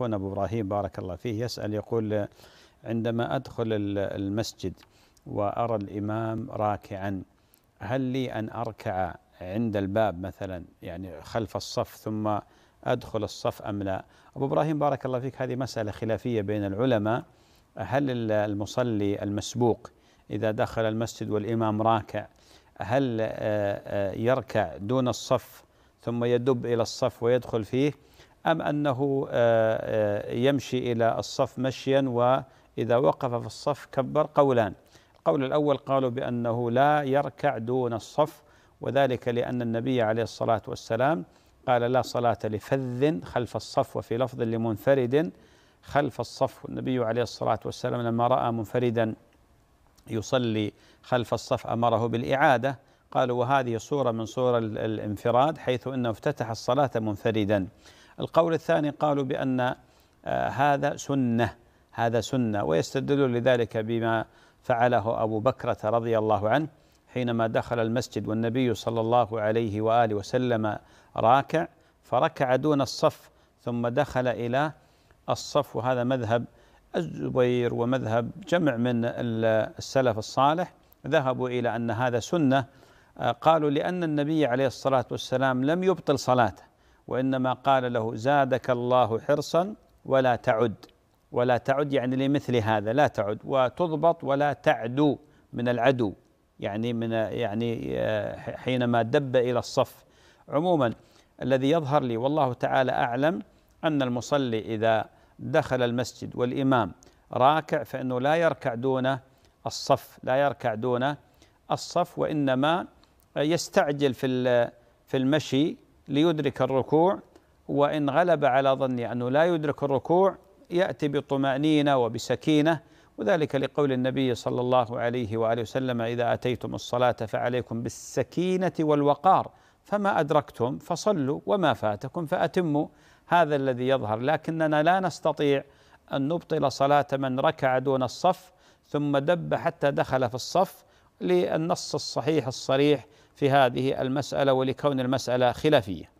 أخونا أبو إبراهيم بارك الله فيه يسأل يقول عندما أدخل المسجد وأرى الإمام راكعا هل لي أن أركع عند الباب مثلا يعني خلف الصف ثم أدخل الصف أم لا أبو إبراهيم بارك الله فيك هذه مسألة خلافية بين العلماء هل المصلي المسبوق إذا دخل المسجد والإمام راكع هل آه، آه، يركع دون الصف ثم يدب إلى الصف ويدخل فيه أم أنه آه، آه، يمشي إلى الصف مشيا وإذا وقف في الصف كبر قولان القول الأول قالوا بأنه لا يركع دون الصف وذلك لأن النبي عليه الصلاة والسلام قال لا صلاة لفذ خلف الصف وفي لفظ لمنفرد خلف الصف والنبي عليه الصلاة والسلام لما رأى منفردا يصلي خلف الصف أمره بالإعادة قالوا وهذه صورة من صور الانفراد حيث أنه افتتح الصلاة منفردا القول الثاني قالوا بأن آه، هذا سنة هذا سنة ويستدلون لذلك بما فعله أبو بكرة رضي الله عنه حينما دخل المسجد والنبي صلى الله عليه وآله وسلم راكع فركع دون الصف ثم دخل إلى الصف وهذا مذهب الزبير ومذهب جمع من السلف الصالح ذهبوا إلى أن هذا سنة آه، قالوا لأن النبي عليه الصلاة والسلام لم يبطل صلاته وإنما قال له زادك الله حرصا ولا تعد ولا تعد يعني لمثل هذا لا تعد وتضبط ولا تعدو من العدو يعني من يعني آه، حينما دب الى الصف عموما الذي يظهر لي والله تعالى اعلم ان المصلي اذا دخل المسجد والامام راكع فانه لا يركع دون الصف لا يركع دون الصف وانما يستعجل في في المشي ليدرك الركوع وإن غلب على ظني أنه لا يدرك الركوع يأتي بطمأنينة وبسكينة وذلك لقول النبي صلى الله عليه وآله وسلم إذا أتيتم الصلاة فعليكم بالسكينة والوقار فما أدركتم فصلوا وما فاتكم فأتموا هذا الذي يظهر لكننا لا نستطيع أن نبطل صلاة من ركع دون الصف ثم دب حتى دخل في الصف للنص الصحيح الصريح في هذه المسألة ولكون المسألة خلافية